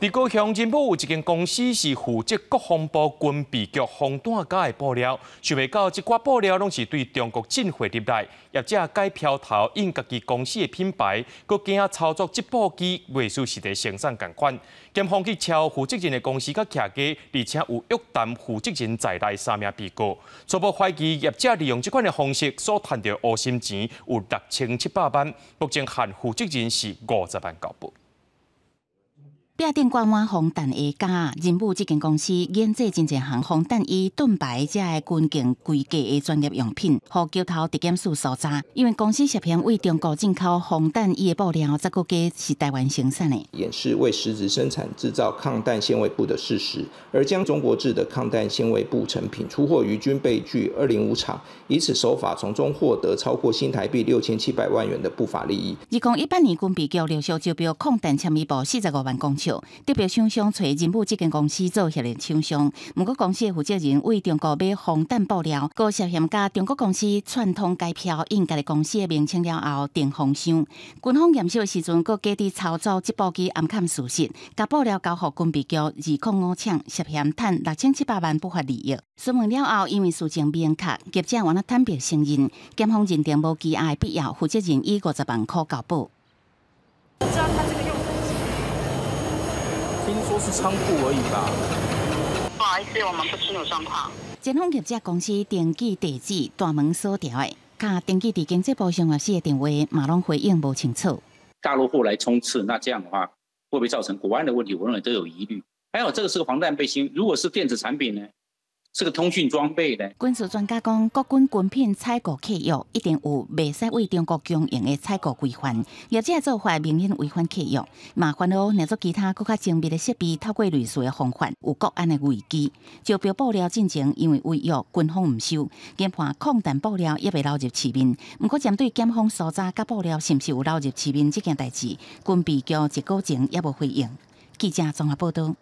结果，乡政府有一间公司是负责国防部军备局防弹架的布料，想未到这寡布料拢是对中国进货入来，业者改标头印家己公司的品牌，佮惊操作织布机，未输时伫生产同款。警方去超负责人公司佮店家，而且有约谈负责人在内三名被告，初步怀疑业者利用这款的方式所赚到黑心钱有六千七百万，目前限负责人是五十万到部。亚典官网防弹衣家，人务这间公司研制、真产、行防弹衣盾牌这类军警规格的专业用品，何桥头特检署所查？因为公司涉嫌为中国进口防弹衣布料，这个给是台湾生产的。演示，为实质生产制造抗弹纤维布的事实，而将中国制的抗弹纤维布成品出货于军备局二零五厂，以此手法从中获得超过新台币六千七百万元的不法利益。二零一八年，军备局六小招标抗弹纤维布四十五万公顷。特别厂商找任务即间公司做协列厂商，毋过公司负责人为中国买防弹布料，过涉嫌甲中国公司串通该票，印间公司的名称了后定防箱军方验收的时阵，过加伫操作直部机暗藏事实，甲布料交互军备局二控五枪，涉嫌贪六千七百万不法利益。询问了后，因为事情明确，记者完法坦白承认，警方认定无其碍必要，负责人以五十万课交保。听说是仓库而已吧？不好意思，我们不清楚状况。前方业者公司登记地址大门锁掉的，看登记地经济部上的四个电话马龙回应不清楚。大陆货来冲刺，那这样的话，会不会造成国安的问题？我认为都有疑虑。还有这个是个防弹背心，如果是电子产品呢？这个通讯装备呢？军事专家讲，国军军品采购契约一定有未使为中国经营的采购规范，有者做法明显违反契约，麻烦哦。拿做其他较精密的设备透过类似的方法有国安的危机。就标爆料进程，因为违约，军方唔收，检判控弹爆料也未流入市民。不过针对检方所查甲爆料，是不是有流入市民这件代志，军备局一高层也无回应。记者综合报道。